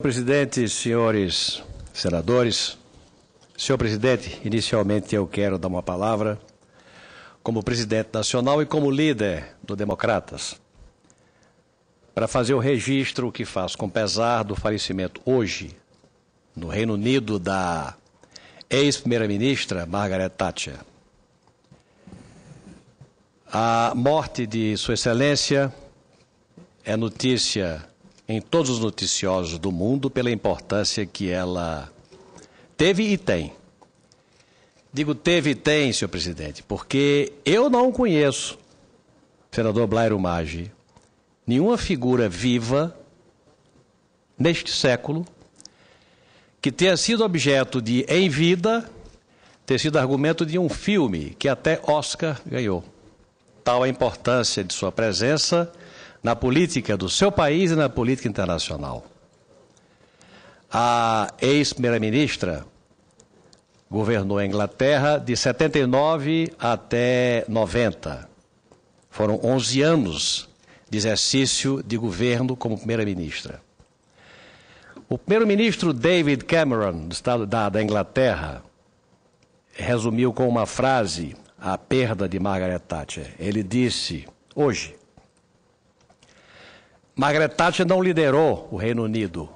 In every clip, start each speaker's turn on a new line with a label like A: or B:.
A: Presidente, senhores senadores, senhor presidente, inicialmente eu quero dar uma palavra como presidente nacional e como líder do Democratas para fazer o registro que faz com pesar do falecimento hoje no Reino Unido da ex-primeira-ministra Margaret Thatcher. A morte de Sua Excelência é notícia em todos os noticiosos do mundo pela importância que ela teve e tem. Digo teve e tem, senhor presidente, porque eu não conheço, senador Blairo Maggi, nenhuma figura viva neste século que tenha sido objeto de, em vida, ter sido argumento de um filme que até Oscar ganhou. Tal é a importância de sua presença na política do seu país e na política internacional. A ex-primeira-ministra governou a Inglaterra de 79 até 90. Foram 11 anos de exercício de governo como primeira-ministra. O primeiro-ministro David Cameron, do estado da, da Inglaterra, resumiu com uma frase a perda de Margaret Thatcher. Ele disse hoje: Margaret Thatcher não liderou o Reino Unido.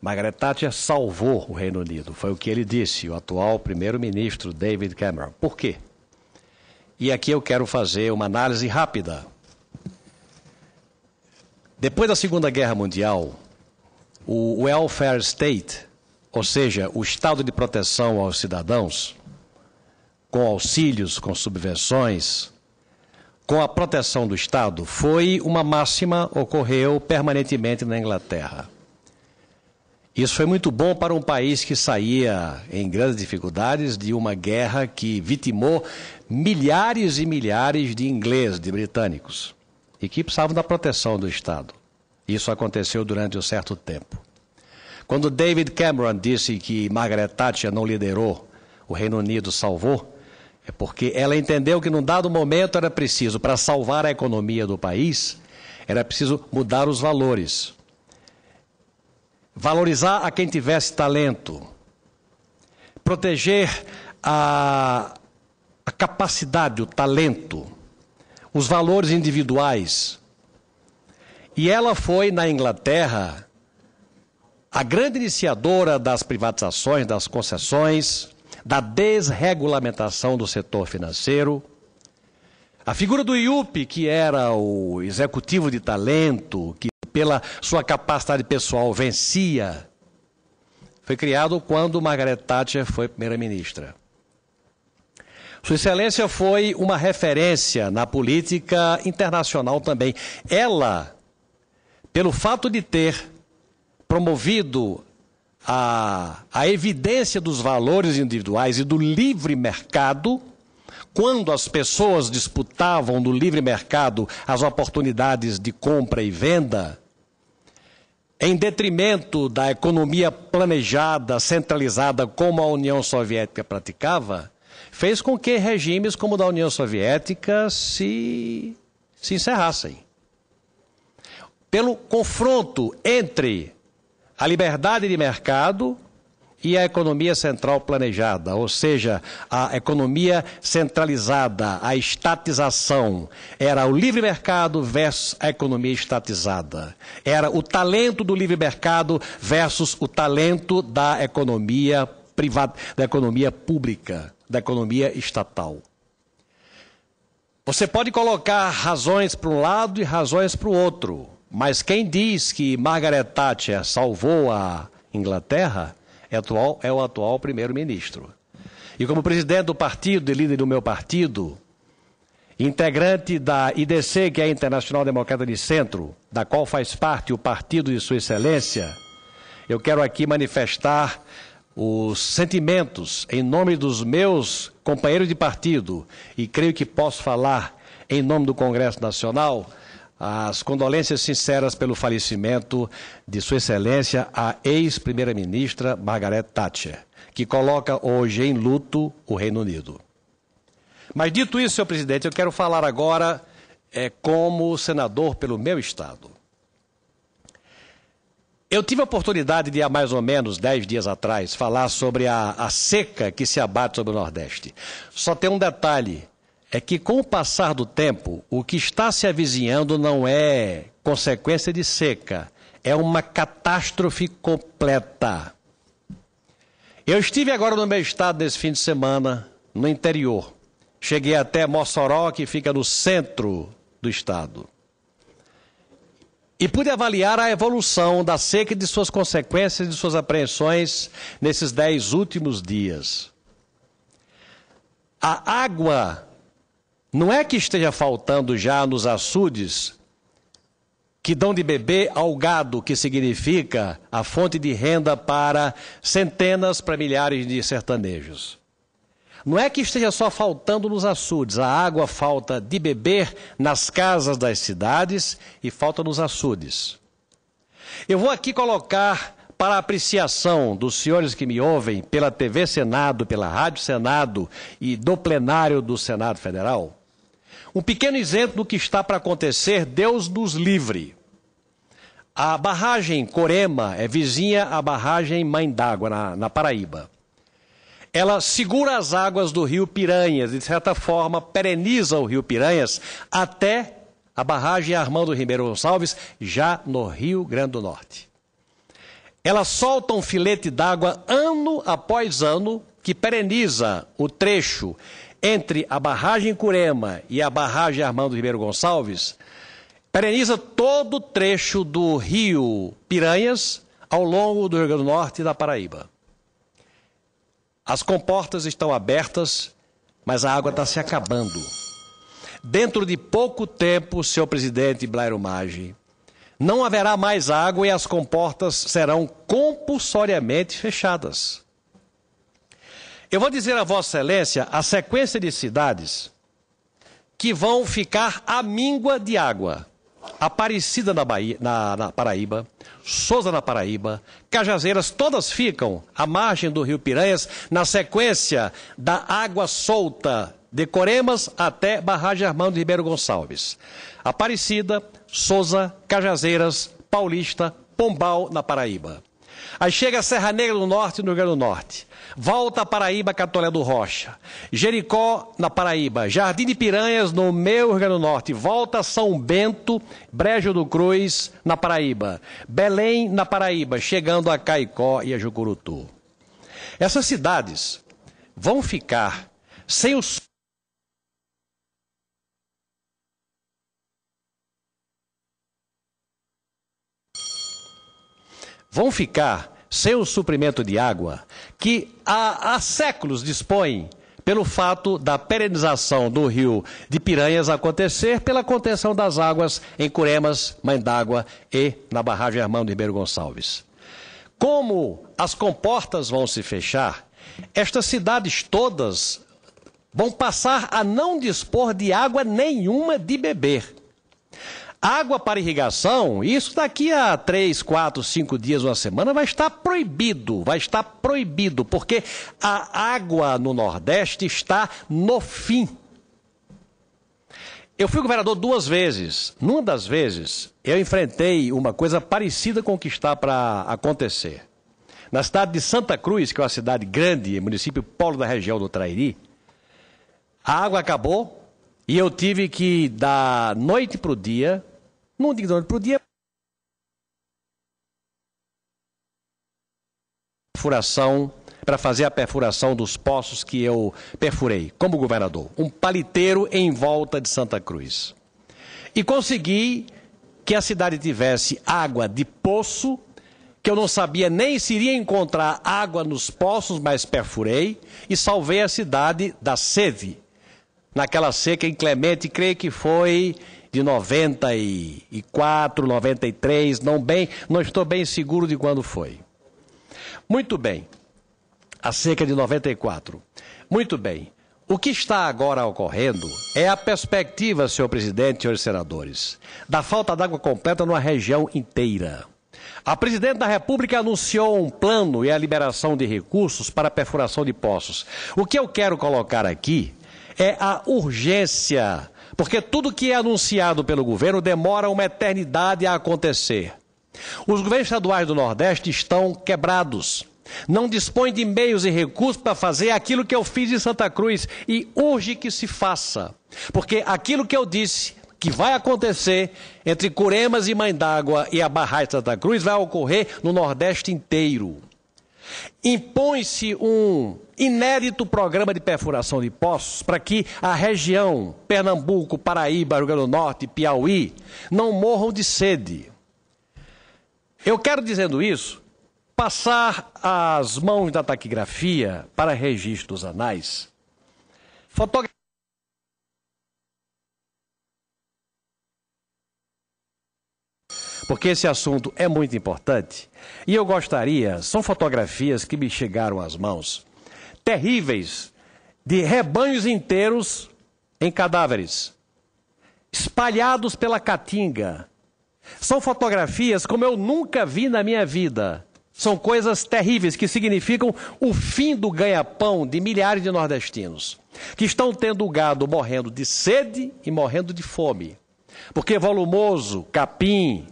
A: Margaret Thatcher salvou o Reino Unido, foi o que ele disse, o atual primeiro-ministro David Cameron. Por quê? E aqui eu quero fazer uma análise rápida. Depois da Segunda Guerra Mundial, o welfare state, ou seja, o estado de proteção aos cidadãos, com auxílios, com subvenções, com a proteção do Estado foi uma máxima, ocorreu permanentemente na Inglaterra. Isso foi muito bom para um país que saía em grandes dificuldades de uma guerra que vitimou milhares e milhares de ingleses, de britânicos, e que precisavam da proteção do Estado. Isso aconteceu durante um certo tempo. Quando David Cameron disse que Margaret Thatcher não liderou, o Reino Unido salvou, é porque ela entendeu que num dado momento era preciso, para salvar a economia do país, era preciso mudar os valores. Valorizar a quem tivesse talento. Proteger a, a capacidade, o talento, os valores individuais. E ela foi na Inglaterra a grande iniciadora das privatizações, das concessões, da desregulamentação do setor financeiro. A figura do IUP, que era o executivo de talento, que pela sua capacidade pessoal vencia, foi criado quando Margaret Thatcher foi primeira-ministra. Sua Excelência foi uma referência na política internacional também. Ela, pelo fato de ter promovido a, a evidência dos valores individuais e do livre mercado, quando as pessoas disputavam no livre mercado as oportunidades de compra e venda, em detrimento da economia planejada, centralizada, como a União Soviética praticava, fez com que regimes como o da União Soviética se, se encerrassem. Pelo confronto entre a liberdade de mercado e a economia central planejada, ou seja, a economia centralizada, a estatização. Era o livre mercado versus a economia estatizada. Era o talento do livre mercado versus o talento da economia privada, da economia pública, da economia estatal. Você pode colocar razões para um lado e razões para o outro. Mas quem diz que Margaret Thatcher salvou a Inglaterra é, atual, é o atual primeiro-ministro. E como presidente do partido e líder do meu partido, integrante da IDC, que é a Internacional Democrata de Centro, da qual faz parte o partido de Sua Excelência, eu quero aqui manifestar os sentimentos em nome dos meus companheiros de partido e creio que posso falar em nome do Congresso Nacional as condolências sinceras pelo falecimento de Sua Excelência a ex-primeira-ministra Margaret Thatcher, que coloca hoje em luto o Reino Unido. Mas dito isso, senhor presidente, eu quero falar agora é, como senador pelo meu estado. Eu tive a oportunidade de, há mais ou menos dez dias atrás, falar sobre a, a seca que se abate sobre o Nordeste. Só tem um detalhe: é que com o passar do tempo, o que está se avizinhando não é consequência de seca, é uma catástrofe completa. Eu estive agora no meu estado nesse fim de semana, no interior. Cheguei até Mossoró, que fica no centro do estado. E pude avaliar a evolução da seca e de suas consequências e de suas apreensões nesses dez últimos dias. A água não é que esteja faltando já nos açudes que dão de beber ao gado, que significa a fonte de renda para centenas, para milhares de sertanejos. Não é que esteja só faltando nos açudes, a água falta de beber nas casas das cidades e falta nos açudes. Eu vou aqui colocar para apreciação dos senhores que me ouvem pela TV Senado, pela Rádio Senado e do plenário do Senado Federal um pequeno exemplo do que está para acontecer, Deus nos livre. A barragem Corema é vizinha à barragem Mãe d'Água, na, na Paraíba. Ela segura as águas do rio Piranhas, de certa forma, pereniza o rio Piranhas até a barragem Armando Ribeiro Gonçalves, já no Rio Grande do Norte. Ela solta um filete d'água ano após ano que pereniza o trecho entre a barragem Curema e a barragem Armando Ribeiro Gonçalves, pereniza todo o trecho do rio Piranhas ao longo do Rio Grande do Norte e da Paraíba. As comportas estão abertas, mas a água está se acabando. Dentro de pouco tempo, seu presidente Blairo Maggi, não haverá mais água e as comportas serão compulsoriamente fechadas. Eu vou dizer a Vossa Excelência a sequência de cidades que vão ficar à míngua de água. Aparecida na, Bahia, na, na Paraíba, Souza na Paraíba, Cajazeiras, todas ficam à margem do Rio Piranhas, na sequência da água solta de Coremas até Barragem Armando Ribeiro Gonçalves. Aparecida, Souza, Cajazeiras, Paulista, Pombal na Paraíba. Aí chega a Serra Negra do Norte, no Rio Grande do Norte. Volta a Paraíba, Catolé do Rocha. Jericó, na Paraíba. Jardim de Piranhas, no meu Rio Grande do Norte. Volta a São Bento, Brejo do Cruz, na Paraíba. Belém, na Paraíba, chegando a Caicó e a Jucurutu. Essas cidades vão ficar sem os vão ficar sem o suprimento de água que há, há séculos dispõem pelo fato da perenização do rio de Piranhas acontecer pela contenção das águas em Curemas, Mãe d'Água e na barragem Armando Ribeiro Gonçalves. Como as comportas vão se fechar, estas cidades todas vão passar a não dispor de água nenhuma de beber. Água para irrigação, isso daqui a três, quatro, cinco dias, uma semana, vai estar proibido, vai estar proibido, porque a água no Nordeste está no fim. Eu fui governador duas vezes. Numa das vezes, eu enfrentei uma coisa parecida com o que está para acontecer. Na cidade de Santa Cruz, que é uma cidade grande, município polo da região do Trairi, a água acabou e eu tive que, da noite para o dia, não digo de noite para o dia. Perfuração para fazer a perfuração dos poços que eu perfurei como governador, um paliteiro em volta de Santa Cruz. E consegui que a cidade tivesse água de poço, que eu não sabia nem se iria encontrar água nos poços, mas perfurei e salvei a cidade da sede. Naquela seca inclemente, creio que foi de 94, 93, não bem, não estou bem seguro de quando foi. Muito bem. A cerca de 94. Muito bem. O que está agora ocorrendo é a perspectiva, senhor presidente, senhores senadores, da falta d'água completa numa região inteira. A presidente da República anunciou um plano e a liberação de recursos para a perfuração de poços. O que eu quero colocar aqui é a urgência porque tudo que é anunciado pelo governo demora uma eternidade a acontecer. Os governos estaduais do Nordeste estão quebrados. Não dispõem de meios e recursos para fazer aquilo que eu fiz em Santa Cruz e urge que se faça. Porque aquilo que eu disse que vai acontecer entre Curemas e Mãe d'Água e a Barragem de Santa Cruz vai ocorrer no Nordeste inteiro impõe-se um inédito programa de perfuração de poços para que a região Pernambuco, Paraíba, Rio Grande do Norte, Piauí não morram de sede. Eu quero dizendo isso passar as mãos da taquigrafia para registros anais. porque esse assunto é muito importante. E eu gostaria, são fotografias que me chegaram às mãos, terríveis, de rebanhos inteiros em cadáveres, espalhados pela caatinga. São fotografias como eu nunca vi na minha vida. São coisas terríveis que significam o fim do ganha-pão de milhares de nordestinos que estão tendo o gado morrendo de sede e morrendo de fome. Porque volumoso, capim,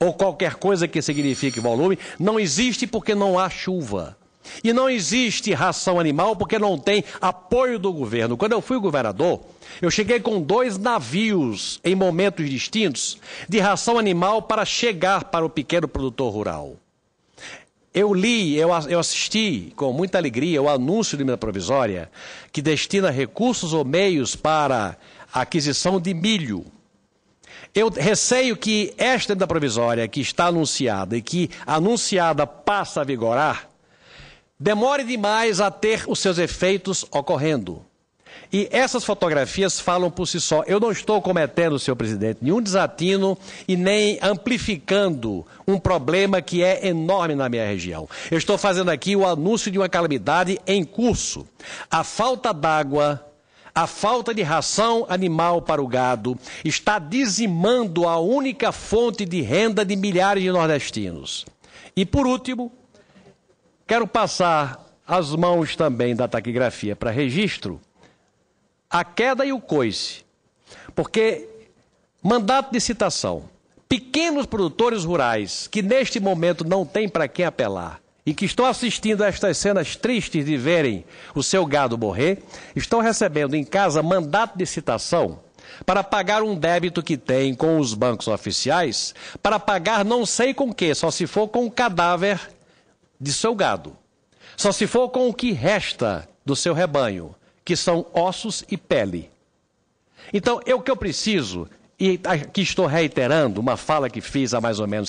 A: ou qualquer coisa que signifique volume, não existe porque não há chuva. E não existe ração animal porque não tem apoio do governo. Quando eu fui governador, eu cheguei com dois navios em momentos distintos de ração animal para chegar para o pequeno produtor rural. Eu li, eu, assisti com muita alegria o anúncio de medida provisória que destina recursos ou meios para a aquisição de milho eu receio que esta medida provisória que está anunciada e que anunciada passa a vigorar, demore demais a ter os seus efeitos ocorrendo. E essas fotografias falam por si só. Eu não estou cometendo, senhor presidente, nenhum desatino e nem amplificando um problema que é enorme na minha região. Eu estou fazendo aqui o anúncio de uma calamidade em curso. A falta d'água a falta de ração animal para o gado está dizimando a única fonte de renda de milhares de nordestinos. E por último, quero passar as mãos também da taquigrafia para registro, a queda e o coice. Porque mandato de citação. Pequenos produtores rurais que neste momento não têm para quem apelar e que estão assistindo a estas cenas tristes de verem o seu gado morrer, estão recebendo em casa mandato de citação para pagar um débito que tem com os bancos oficiais, para pagar não sei com que, só se for com o cadáver de seu gado, só se for com o que resta do seu rebanho, que são ossos e pele. Então, eu o que eu preciso, e aqui estou reiterando uma fala que fiz há mais ou menos